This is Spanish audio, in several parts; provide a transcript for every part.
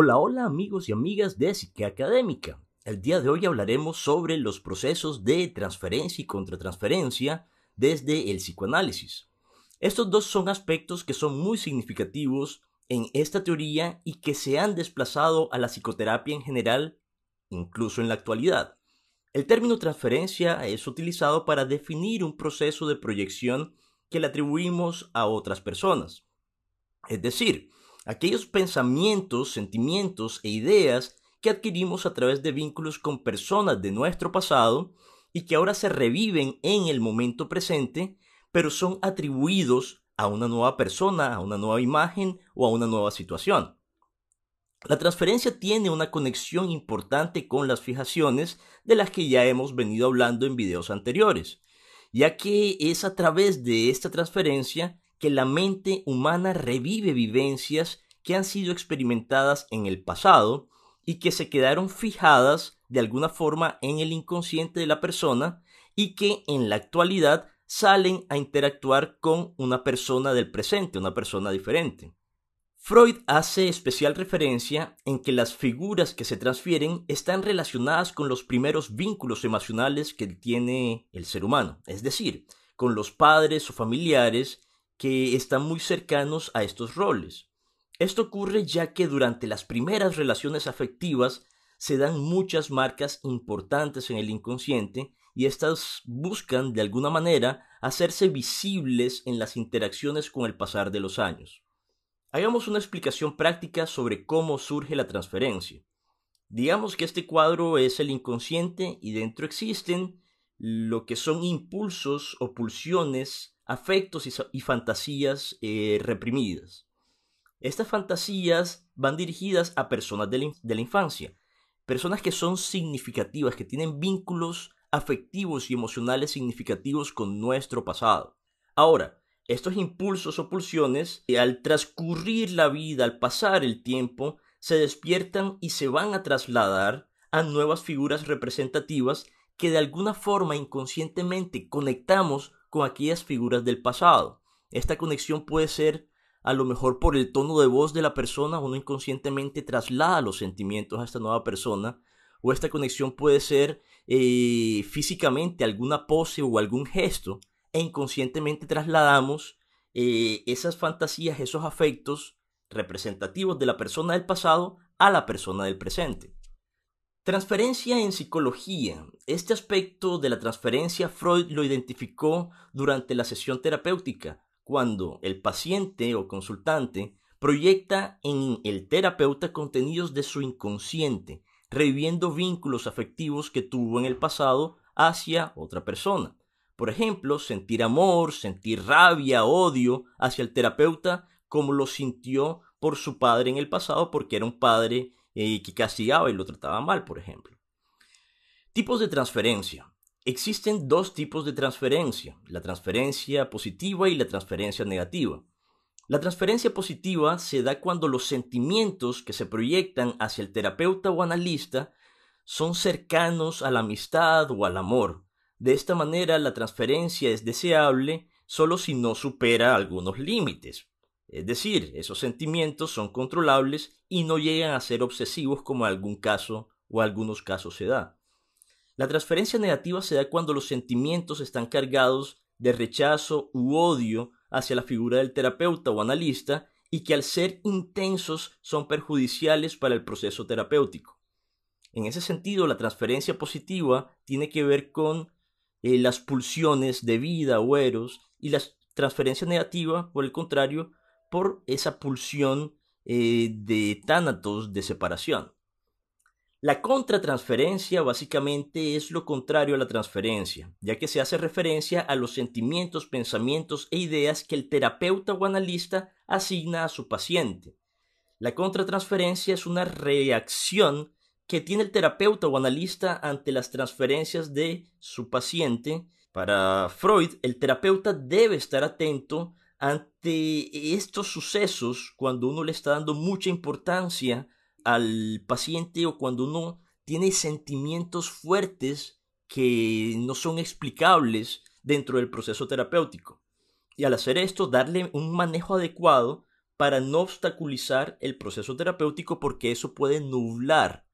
Hola, hola amigos y amigas de Psique Académica. El día de hoy hablaremos sobre los procesos de transferencia y contratransferencia desde el psicoanálisis. Estos dos son aspectos que son muy significativos en esta teoría y que se han desplazado a la psicoterapia en general, incluso en la actualidad. El término transferencia es utilizado para definir un proceso de proyección que le atribuimos a otras personas. Es decir, aquellos pensamientos, sentimientos e ideas que adquirimos a través de vínculos con personas de nuestro pasado y que ahora se reviven en el momento presente, pero son atribuidos a una nueva persona, a una nueva imagen o a una nueva situación. La transferencia tiene una conexión importante con las fijaciones de las que ya hemos venido hablando en videos anteriores, ya que es a través de esta transferencia que la mente humana revive vivencias que han sido experimentadas en el pasado y que se quedaron fijadas de alguna forma en el inconsciente de la persona y que en la actualidad salen a interactuar con una persona del presente, una persona diferente. Freud hace especial referencia en que las figuras que se transfieren están relacionadas con los primeros vínculos emocionales que tiene el ser humano, es decir, con los padres o familiares que están muy cercanos a estos roles. Esto ocurre ya que durante las primeras relaciones afectivas se dan muchas marcas importantes en el inconsciente y estas buscan de alguna manera hacerse visibles en las interacciones con el pasar de los años. Hagamos una explicación práctica sobre cómo surge la transferencia. Digamos que este cuadro es el inconsciente y dentro existen lo que son impulsos o pulsiones afectos y, fantasías eh, reprimidas. Estas fantasías van dirigidas a personas de la infancia, personas que son significativas, que tienen vínculos afectivos y emocionales significativos con nuestro pasado. Ahora, estos impulsos o pulsiones, eh, al transcurrir la vida, al pasar el tiempo, se despiertan y se van a trasladar a nuevas figuras representativas que de alguna forma inconscientemente conectamos con aquellas figuras del pasado. Esta conexión puede ser a lo mejor por el tono de voz de la persona, uno inconscientemente traslada los sentimientos a esta nueva persona, o esta conexión puede ser eh, físicamente alguna pose o algún gesto, e inconscientemente trasladamos eh, esas fantasías, esos afectos representativos de la persona del pasado a la persona del presente. Transferencia en psicología. Este aspecto de la transferencia Freud lo identificó durante la sesión terapéutica, cuando el paciente o consultante proyecta en el terapeuta contenidos de su inconsciente, reviviendo vínculos afectivos que tuvo en el pasado hacia otra persona. Por ejemplo, sentir amor, sentir rabia, odio hacia el terapeuta como lo sintió por su padre en el pasado porque era un padre y eh, que castigaba y lo trataba mal, por ejemplo. Tipos de transferencia. Existen dos tipos de transferencia, la transferencia positiva y la transferencia negativa. La transferencia positiva se da cuando los sentimientos que se proyectan hacia el terapeuta o analista son cercanos a la amistad o al amor. De esta manera la transferencia es deseable solo si no supera algunos límites. Es decir, esos sentimientos son controlables y no llegan a ser obsesivos como en algún caso o algunos casos se da. La transferencia negativa se da cuando los sentimientos están cargados de rechazo u odio hacia la figura del terapeuta o analista y que al ser intensos son perjudiciales para el proceso terapéutico. En ese sentido, la transferencia positiva tiene que ver con eh, las pulsiones de vida o eros y la transferencia negativa, por el contrario, por esa pulsión eh, de tánatos de separación. La contratransferencia básicamente es lo contrario a la transferencia, ya que se hace referencia a los sentimientos, pensamientos e ideas que el terapeuta o analista asigna a su paciente. La contratransferencia es una reacción que tiene el terapeuta o analista ante las transferencias de su paciente. Para Freud, el terapeuta debe estar atento ante estos sucesos, cuando uno le está dando mucha importancia al paciente o cuando uno tiene sentimientos fuertes que no son explicables dentro del proceso terapéutico. Y al hacer esto, darle un manejo adecuado para no obstaculizar el proceso terapéutico porque eso puede nublar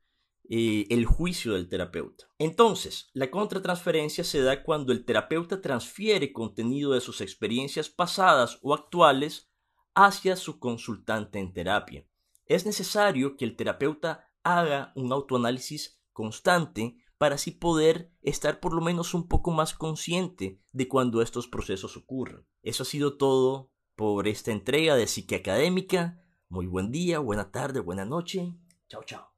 eh, el juicio del terapeuta. Entonces, la contratransferencia se da cuando el terapeuta transfiere contenido de sus experiencias pasadas o actuales hacia su consultante en terapia. Es necesario que el terapeuta haga un autoanálisis constante para así poder estar por lo menos un poco más consciente de cuando estos procesos ocurren. Eso ha sido todo por esta entrega de Psique Académica. Muy buen día, buena tarde, buena noche. Chao, chao.